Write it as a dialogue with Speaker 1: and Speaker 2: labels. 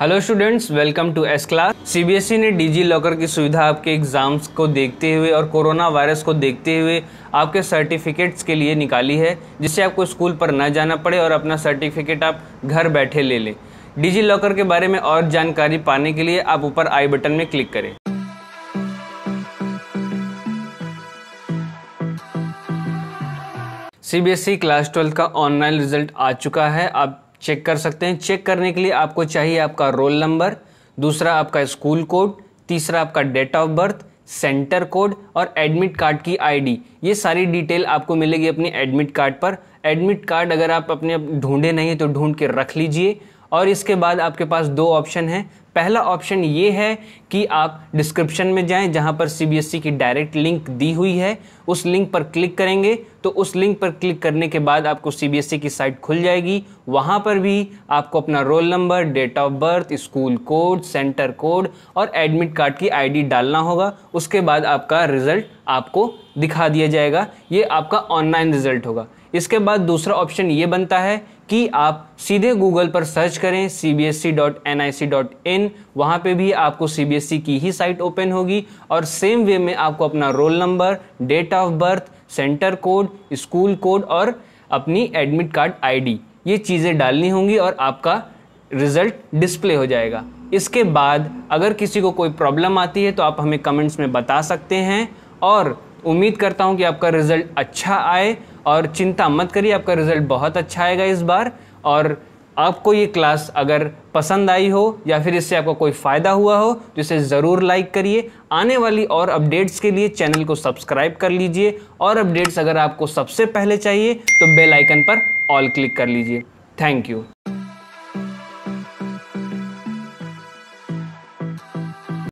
Speaker 1: hello students welcome to S class CBSE ने digi locker की सुविधा आपके एग्जाम्स को देखते हुए और कोरोना वायरस को देखते हुए आपके सर्टिफिकेट्स के लिए निकाली है जिससे आपको स्कूल पर न जाना पड़े और अपना सर्टिफिकेट आप घर बैठे ले लें डिजी लॉकर के बारे में और जानकारी पाने के लिए आप ऊपर आई बटन में क्लिक करें B S E class twelfth का ऑनलाइन रिजल्ट आ चुका है आप चेक कर सकते हैं चेक करने के लिए आपको चाहिए आपका रोल नंबर दूसरा आपका स्कूल कोड तीसरा आपका date of birth centre code और एडमिट कार्ड की आईडी ये सारी डिटेल आपको मिलेगी अपने एडमिट कार्ड पर एडमिट कार्ड अगर आप अपने ढूंढे नहीं तो ढूंढ के रख लीजिए और इसके बाद आपके पास दो ऑप्शन हैं पहला ऑप्शन ये है कि आप डिस्क्रिप्शन में जाएं जहां पर सीबीएसई e की डायरेक्ट लिंक दी हुई है उस लिंक पर क्लिक करेंगे तो उस लिंक पर क्लिक करने के बाद आपको सीबीएसई e की साइट खुल जाएगी वहां पर भी आपको अपना roll number date of birth school code centre code और एडमिट कार्ड की आईडी डालना होगा उसके बाद आपका रिजल्ट आपको दिखा दिया जाएगा ये आपका ऑनलाइन रिजल्ट होगा इसके बाद दूसरा ऑप्शन ये बनता है कि आप सीधे गूगल पर सर्च करें C B S C dot N I C dot in वहाँ पर भी आपको सी बी एस सी की ही साइट ओपन होगी और सेम वे में आपको अपना roll number date of birth centre code school code और अपनी एडमिट कार्ड आई डी ये चीज़ें डालनी होंगी और आपका रिज़ल्ट डिस्प्ले हो जाएगा इसके बाद अगर किसी को कोई प्रॉब्लम आती है तो आप हमें कमेंट्स में बता सकते हैं और उम्मीद करता हूँ कि आपका रिज़ल्ट अच्छा आए और चिंता मत करिए आपका रिज़ल्ट बहुत अच्छा आएगा इस बार और आपको ये क्लास अगर पसंद आई हो या फिर इससे आपको कोई फ़ायदा हुआ हो तो इसे ज़रूर लाइक करिए आने वाली और अपडेट्स के लिए चैनल को सब्सक्राइब कर लीजिए और अपडेट्स अगर आपको सबसे पहले चाहिए तो बेल आइकन पर ऑल क्लिक कर लीजिए थैंक यू